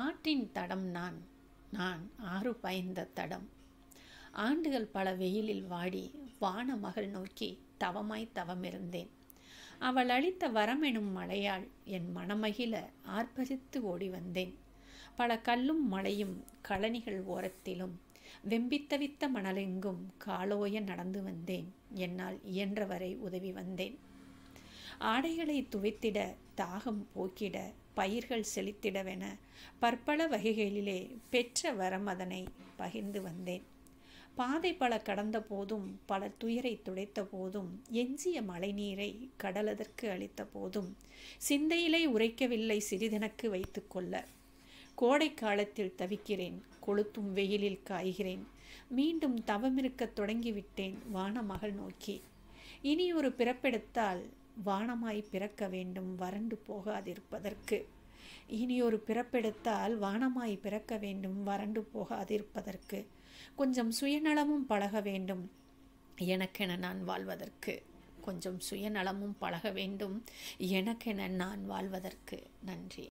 ஆற்றின் தடம் நான் நான் ஆறு பயந்த தடம் ஆண்டுகள் பல வெயிலில் வாடி வான மகள் நோக்கி தவமாய் தவமிருந்தேன் அவள் அளித்த வரமெனும் மழையால் என் மனமகிழ ஆர்ப்பரித்து ஓடி வந்தேன் பல கல்லும் மலையும் கழனிகள் ஓரத்திலும் வெம்பித்தவித்த மணலெங்கும் காலோய நடந்து வந்தேன் என்னால் இயன்றவரை உதவி வந்தேன் ஆடைகளை துவைத்திட தாகம் போக்கிட பயிர்கள் செழித்திடவென பற்பல வகைகளிலே பெற்ற வரம் அதனை பகிர்ந்து வந்தேன் பாதை பல கடந்த போதும் பல துயரை துடைத்த போதும் எஞ்சிய மழைநீரை கடலதற்கு அளித்த போதும் சிந்தையிலே உரைக்கவில்லை சிறிதெனக்கு வைத்து கொள்ள கோடை காலத்தில் தவிக்கிறேன் கொளுத்தும் வெயிலில் காய்கிறேன் மீண்டும் தவமிருக்க தொடங்கிவிட்டேன் வானமகள் நோக்கி இனி ஒரு பிறப்பெடுத்தால் வானமாய் பிறக்க வேண்டும் வறண்டு போகாதிருப்பதற்கு இனி ஒரு பிறப்பெடுத்தால் வானமாய் பிறக்க வேண்டும் வறண்டு போகாதிருப்பதற்கு கொஞ்சம் சுயநலமும் பழக வேண்டும் எனக்கென நான் வாழ்வதற்கு கொஞ்சம் சுயநலமும் பழக வேண்டும் எனக்கென நான் வாழ்வதற்கு நன்றி